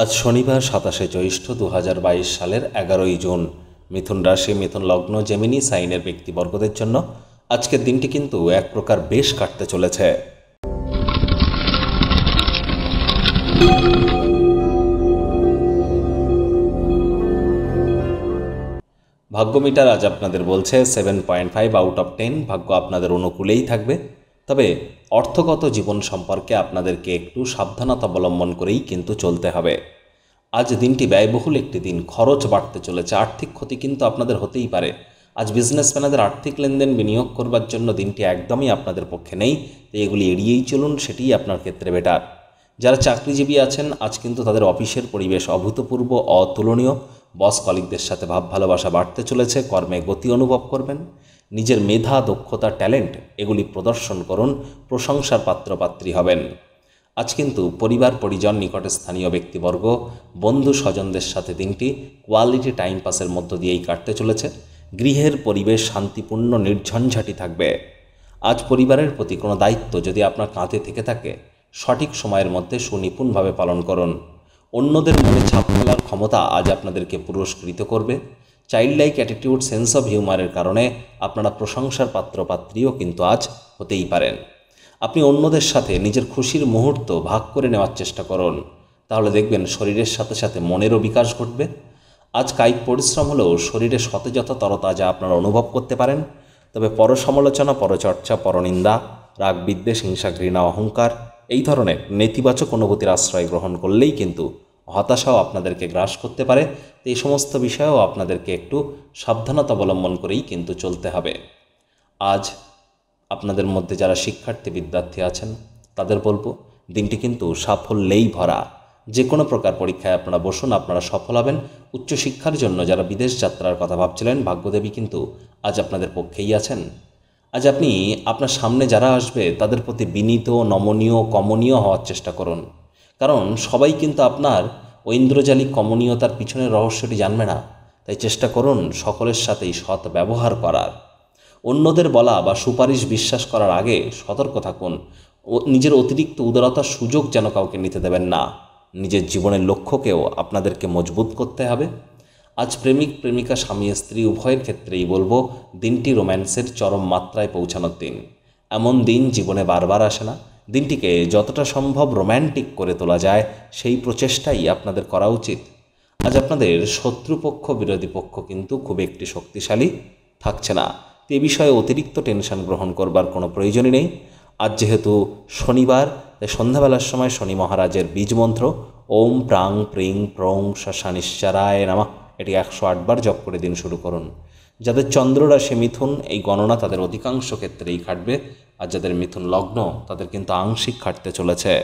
আজ শনিবার সাতাশে জ্যৈষ্ঠ দু সালের এগারোই জুন মিথুন রাশি মিথুন লগ্ন জেমিনি সাইনের ব্যক্তিবর্গদের জন্য আজকের দিনটি কিন্তু এক প্রকার বেশ কাটতে চলেছে ভাগ্য মিটার আজ আপনাদের বলছে seven point five out of ten ভাগ্য আপনাদের অনুকূলেই থাকবে তবে অর্থগত জীবন সম্পর্কে আপনাদেরকে একটু সাবধানতা অবলম্বন করেই কিন্তু চলতে হবে আজ দিনটি ব্যয়বহুল একটি দিন খরচ বাড়তে চলেছে আর্থিক ক্ষতি কিন্তু আপনাদের হতেই পারে আজ বিজনেসম্যানদের আর্থিক লেনদেন বিনিয়োগ করবার জন্য দিনটি একদমই আপনাদের পক্ষে নেই তাই এগুলি এড়িয়েই চলুন সেটিই আপনার ক্ষেত্রে বেটার যারা চাকরিজীবী আছেন আজ কিন্তু তাদের অফিসের পরিবেশ অভূতপূর্ব অতুলনীয় বস কলিকদের সাথে ভাব ভালোবাসা বাড়তে চলেছে কর্মে গতি অনুভব করবেন নিজের মেধা দক্ষতা ট্যালেন্ট এগুলি প্রদর্শন করুন প্রশংসার পাত্রপাত্রী হবেন আজ কিন্তু পরিবার পরিজন নিকটে স্থানীয় ব্যক্তিবর্গ বন্ধু স্বজনদের সাথে দিনটি কোয়ালিটি টাইম পাসের মধ্য দিয়েই কাটতে চলেছে গৃহের পরিবেশ শান্তিপূর্ণ নির্ঝঞ্ঝাটি থাকবে আজ পরিবারের প্রতি কোনো দায়িত্ব যদি আপনার কাঁধে থেকে থাকে সঠিক সময়ের মধ্যে সুনিপুণভাবে পালন করুন অন্যদের মনে ছাপ ফেলার ক্ষমতা আজ আপনাদেরকে পুরস্কৃত করবে child like attitude sense of হিউমারের কারণে আপনারা প্রশংসার পাত্রপাত্রীও কিন্তু আজ হতেই পারেন আপনি অন্যদের সাথে নিজের খুশির মুহূর্ত ভাগ করে নেওয়ার চেষ্টা করুন তাহলে দেখবেন শরীরের সাথে সাথে মনেরও বিকাশ ঘটবে আজ কায়িক পরিশ্রম হলেও শরীরে তরতা তরতাজা আপনারা অনুভব করতে পারেন তবে পর সমালোচনা পরচর্চা পরনিন্দা রাগ বিদ্বেষ হিংসা ঘৃণা অহংকার এই ধরনের নেতিবাচক অনুভূতির আশ্রয় গ্রহণ করলেই কিন্তু হতাশাও আপনাদেরকে গ্রাস করতে পারে তো এই সমস্ত বিষয়েও আপনাদেরকে একটু সাবধানতা অবলম্বন করেই কিন্তু চলতে হবে আজ আপনাদের মধ্যে যারা শিক্ষার্থী বিদ্যার্থী আছেন তাদের বলবো দিনটি কিন্তু সাফল্যেই ভরা যে কোনো প্রকার পরীক্ষায় আপনারা বসুন আপনারা সফল হবেন উচ্চশিক্ষার জন্য যারা বিদেশ যাত্রার কথা ভাবছিলেন ভাগ্যদেবী কিন্তু আজ আপনাদের পক্ষেই আছেন আজ আপনি আপনার সামনে যারা আসবে তাদের প্রতি বিনীত নমনীয় কমনীয় হওয়ার চেষ্টা করুন কারণ সবাই কিন্তু আপনার ঐন্দ্রজালিক কমনীয়তার পিছনের রহস্যটি জানবে না তাই চেষ্টা করুন সকলের সাথেই সৎ ব্যবহার করার অন্যদের বলা বা সুপারিশ বিশ্বাস করার আগে সতর্ক থাকুন ও নিজের অতিরিক্ত উদারতার সুযোগ যেন কাউকে নিতে দেবেন না নিজের জীবনের লক্ষ্যকেও আপনাদেরকে মজবুত করতে হবে আজ প্রেমিক প্রেমিকা স্বামী স্ত্রী উভয়ের ক্ষেত্রেই বলবো দিনটি রোম্যান্সের চরম মাত্রায় পৌঁছানোর দিন এমন দিন জীবনে বারবার আসে না দিনটিকে যতটা সম্ভব রোম্যান্টিক করে তোলা যায় সেই প্রচেষ্টাই আপনাদের করা উচিত আজ আপনাদের শত্রুপক্ষ বিরোধী পক্ষ কিন্তু খুব একটি শক্তিশালী থাকছে না এ বিষয়ে অতিরিক্ত টেনশন গ্রহণ করবার কোনো প্রয়োজনই নেই আজ যেহেতু শনিবার তাই সন্ধ্যাবেলার সময় শনি মহারাজের বীজমন্ত্র ওম প্রাং প্রিং প্রং শানিশ্চারায় নামা এটি একশো আটবার জপ করে দিন শুরু করুন যাদের চন্দ্ররাশি মিথুন এই গণনা তাদের অধিকাংশ ক্ষেত্রেই খাটবে আর যাদের মিথুন লগ্ন তাদের কিন্তু আংশিক খাটতে চলেছে